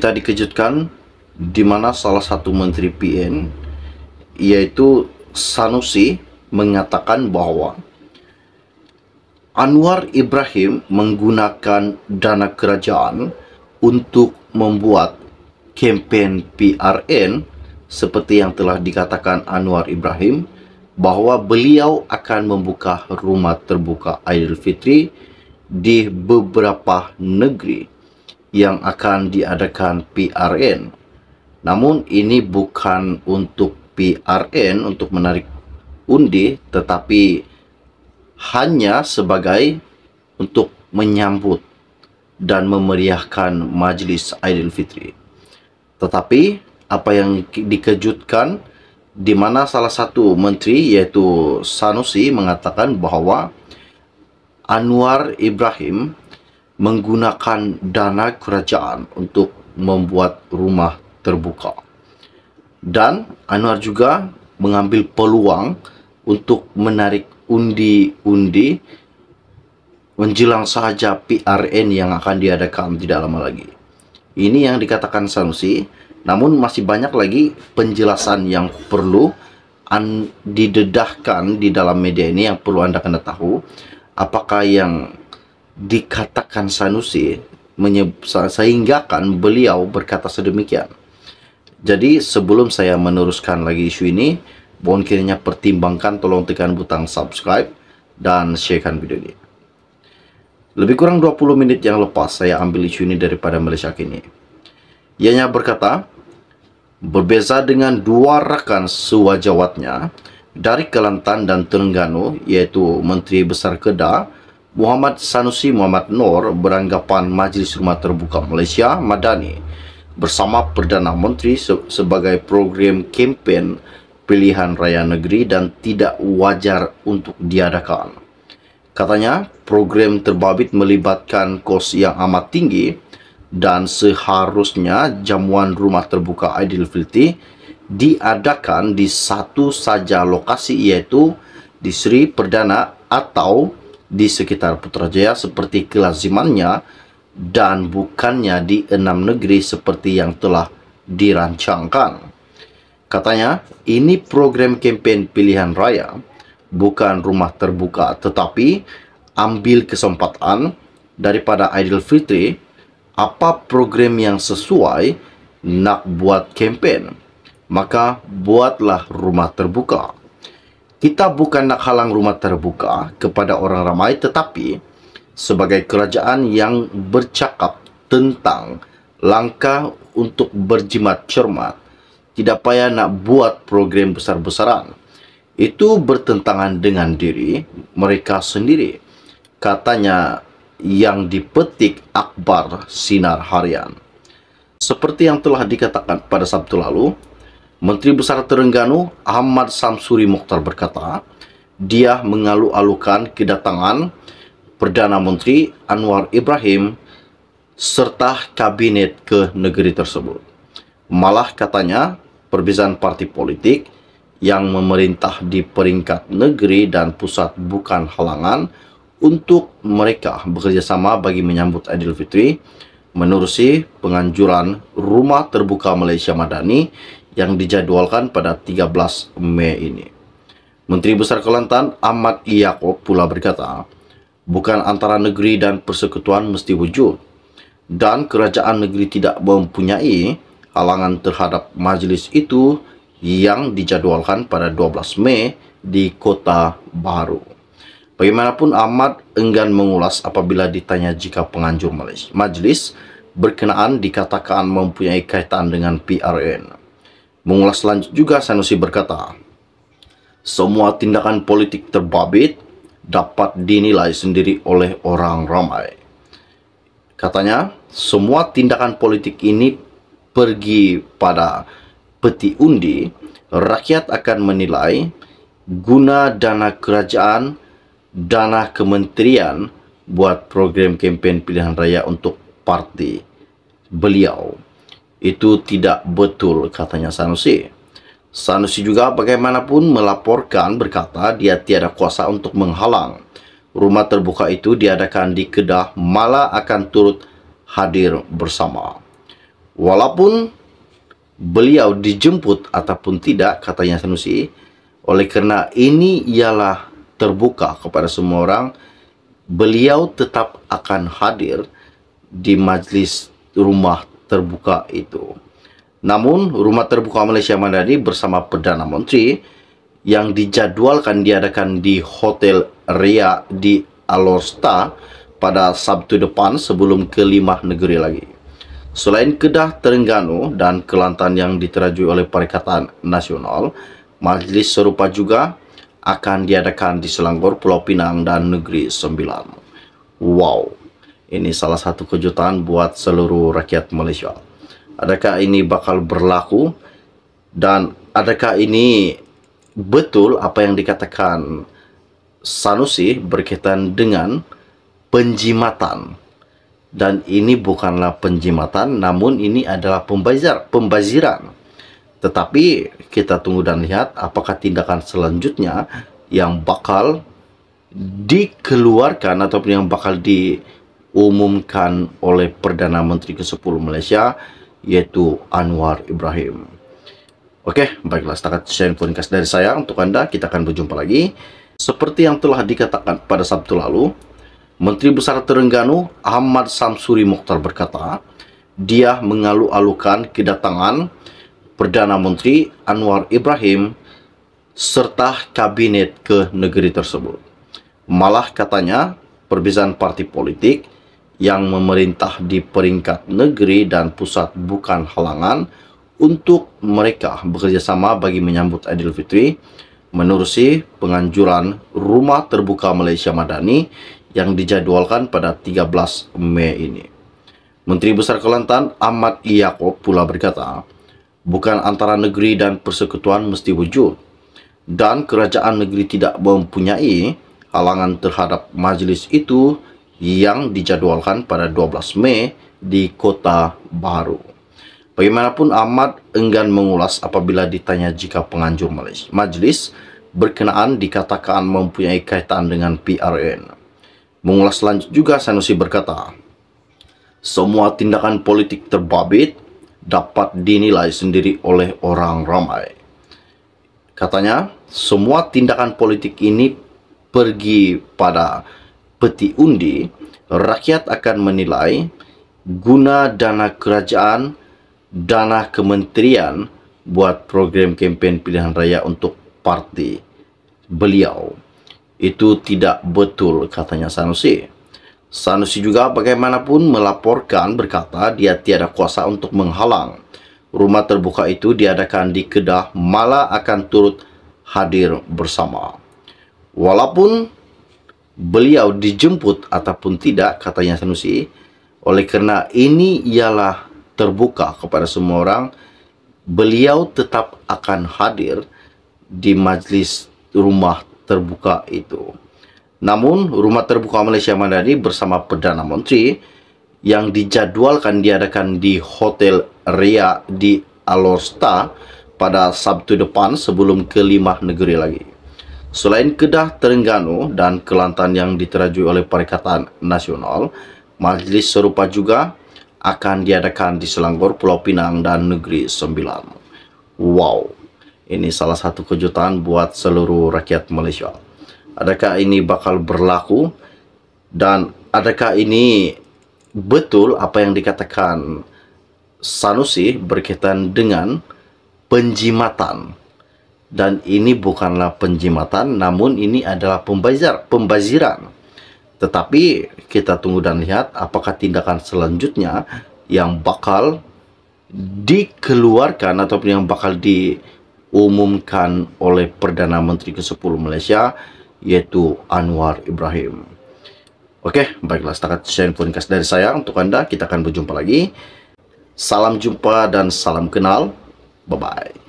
kita dikejutkan di mana salah satu menteri PN yaitu Sanusi mengatakan bahwa Anwar Ibrahim menggunakan dana kerajaan untuk membuat kampanye PRN seperti yang telah dikatakan Anwar Ibrahim bahwa beliau akan membuka rumah terbuka Aidilfitri di beberapa negeri yang akan diadakan PRN. Namun ini bukan untuk PRN untuk menarik undi tetapi hanya sebagai untuk menyambut dan memeriahkan majlis Idul Fitri. Tetapi apa yang dikejutkan di mana salah satu menteri yaitu Sanusi mengatakan bahwa Anwar Ibrahim menggunakan dana kerajaan untuk membuat rumah terbuka. Dan Anwar juga mengambil peluang untuk menarik undi-undi menjelang sahaja PRN yang akan diadakan tidak lama lagi. Ini yang dikatakan Sanusi, namun masih banyak lagi penjelasan yang perlu didedahkan di dalam media ini yang perlu Anda kena tahu. Apakah yang dikatakan Sanusi sehingga kan beliau berkata sedemikian. Jadi sebelum saya meneruskan lagi isu ini, mohon kiranya pertimbangkan tolong tekan butang subscribe dan sharekan video ini. Lebih kurang 20 menit yang lepas saya ambil isu ini daripada Malaysia kini. Ianya berkata, berbeza dengan dua rakan sewajawatnya dari Kelantan dan Terengganu yaitu Menteri Besar Kedah Muhammad Sanusi Muhammad Nur beranggapan Majlis Rumah Terbuka Malaysia Madani bersama Perdana Menteri sebagai program kempen pilihan raya negeri dan tidak wajar untuk diadakan. Katanya, program terbabit melibatkan kos yang amat tinggi dan seharusnya jamuan rumah terbuka Aidilfitri diadakan di satu saja lokasi yaitu di Sri Perdana atau di sekitar Putrajaya seperti kelazimannya dan bukannya di enam negeri seperti yang telah dirancangkan. Katanya, ini program kampanye pilihan raya, bukan rumah terbuka, tetapi ambil kesempatan daripada Aidilfitri apa program yang sesuai nak buat kampanye, maka buatlah rumah terbuka. Kita bukan nak halang rumah terbuka kepada orang ramai tetapi sebagai kerajaan yang bercakap tentang langkah untuk berjimat cermat. Tidak payah nak buat program besar-besaran. Itu bertentangan dengan diri mereka sendiri. Katanya yang dipetik akbar sinar harian. Seperti yang telah dikatakan pada Sabtu lalu, Menteri Besar Terengganu Ahmad Samsuri Mukhtar berkata, dia mengalu-alukan kedatangan Perdana Menteri Anwar Ibrahim serta kabinet ke negeri tersebut. Malah katanya, perbezaan parti politik yang memerintah di peringkat negeri dan pusat bukan halangan untuk mereka bekerjasama bagi menyambut Idul Fitri menerusi penganjuran Rumah Terbuka Malaysia Madani yang dijadwalkan pada 13 Mei ini. Menteri Besar Kelantan Ahmad Yaakob pula berkata, bukan antara negeri dan persekutuan mesti wujud dan kerajaan negeri tidak mempunyai halangan terhadap majlis itu yang dijadwalkan pada 12 Mei di Kota Baru. Bagaimanapun Ahmad enggan mengulas apabila ditanya jika penganjur majlis berkenaan dikatakan mempunyai kaitan dengan PRN. Mengulas lanjut juga Sanusi berkata, semua tindakan politik terbabit dapat dinilai sendiri oleh orang ramai. Katanya, semua tindakan politik ini pergi pada peti undi, rakyat akan menilai guna dana kerajaan, dana kementerian buat program kampanye pilihan raya untuk parti beliau. Itu tidak betul katanya Sanusi. Sanusi juga bagaimanapun melaporkan berkata dia tiada kuasa untuk menghalang. Rumah terbuka itu diadakan di Kedah malah akan turut hadir bersama. Walaupun beliau dijemput ataupun tidak katanya Sanusi, oleh karena ini ialah terbuka kepada semua orang, beliau tetap akan hadir di majlis rumah terbuka itu. Namun, rumah terbuka Malaysia Mandiri bersama Perdana Menteri yang dijadwalkan diadakan di Hotel Ria di Alorsta pada Sabtu depan sebelum kelima negeri lagi. Selain Kedah, Terengganu dan Kelantan yang diterajui oleh Perikatan Nasional, majlis serupa juga akan diadakan di Selangor, Pulau Pinang dan Negeri Sembilan. Wow, ini salah satu kejutan buat seluruh rakyat Malaysia. Adakah ini bakal berlaku? Dan adakah ini betul apa yang dikatakan Sanusi berkaitan dengan penjimatan? Dan ini bukanlah penjimatan, namun ini adalah pembazir, pembaziran. Tetapi kita tunggu dan lihat apakah tindakan selanjutnya yang bakal dikeluarkan ataupun yang bakal di diumumkan oleh Perdana Menteri ke-10 Malaysia yaitu Anwar Ibrahim. Oke, baiklah setakat sharing podcast dari saya untuk Anda. Kita akan berjumpa lagi. Seperti yang telah dikatakan pada Sabtu lalu, Menteri Besar Terengganu Ahmad Samsuri Mukhtar berkata, dia mengalu-alukan kedatangan Perdana Menteri Anwar Ibrahim serta kabinet ke negeri tersebut. Malah katanya, perbezaan partai politik yang memerintah di peringkat negeri dan pusat bukan halangan untuk mereka bekerjasama bagi menyambut Idul Fitri menerusi penganjuran Rumah Terbuka Malaysia Madani yang dijadwalkan pada 13 Mei ini. Menteri Besar Kelantan Ahmad Yaakob pula berkata, bukan antara negeri dan persekutuan mesti wujud dan kerajaan negeri tidak mempunyai halangan terhadap majlis itu yang dijadwalkan pada 12 Mei di Kota Baru. Bagaimanapun Ahmad enggan mengulas apabila ditanya jika penganjur majelis berkenaan dikatakan mempunyai kaitan dengan PRN. Mengulas lanjut juga Sanusi berkata, semua tindakan politik terbabit dapat dinilai sendiri oleh orang ramai. Katanya, semua tindakan politik ini pergi pada peti undi, rakyat akan menilai guna dana kerajaan, dana kementerian buat program kempen pilihan raya untuk parti beliau. Itu tidak betul katanya Sanusi. Sanusi juga bagaimanapun melaporkan berkata dia tiada kuasa untuk menghalang. Rumah terbuka itu diadakan di Kedah malah akan turut hadir bersama. Walaupun beliau dijemput ataupun tidak katanya Sanusi oleh karena ini ialah terbuka kepada semua orang beliau tetap akan hadir di majlis rumah terbuka itu namun rumah terbuka Malaysia mandari bersama Perdana Menteri yang dijadwalkan diadakan di Hotel Ria di Alor Star pada Sabtu depan sebelum ke lima negeri lagi Selain Kedah, Terengganu, dan Kelantan yang diterajui oleh Perikatan Nasional, majlis serupa juga akan diadakan di Selangor, Pulau Pinang, dan Negeri Sembilan. Wow, ini salah satu kejutan buat seluruh rakyat Malaysia. Adakah ini bakal berlaku? Dan adakah ini betul apa yang dikatakan Sanusi berkaitan dengan penjimatan? dan ini bukanlah penjimatan namun ini adalah pembazir pembaziran tetapi kita tunggu dan lihat apakah tindakan selanjutnya yang bakal dikeluarkan ataupun yang bakal diumumkan oleh Perdana Menteri ke-10 Malaysia yaitu Anwar Ibrahim Oke, okay, baiklah setakat sharing podcast dari saya untuk Anda. Kita akan berjumpa lagi. Salam jumpa dan salam kenal. Bye-bye.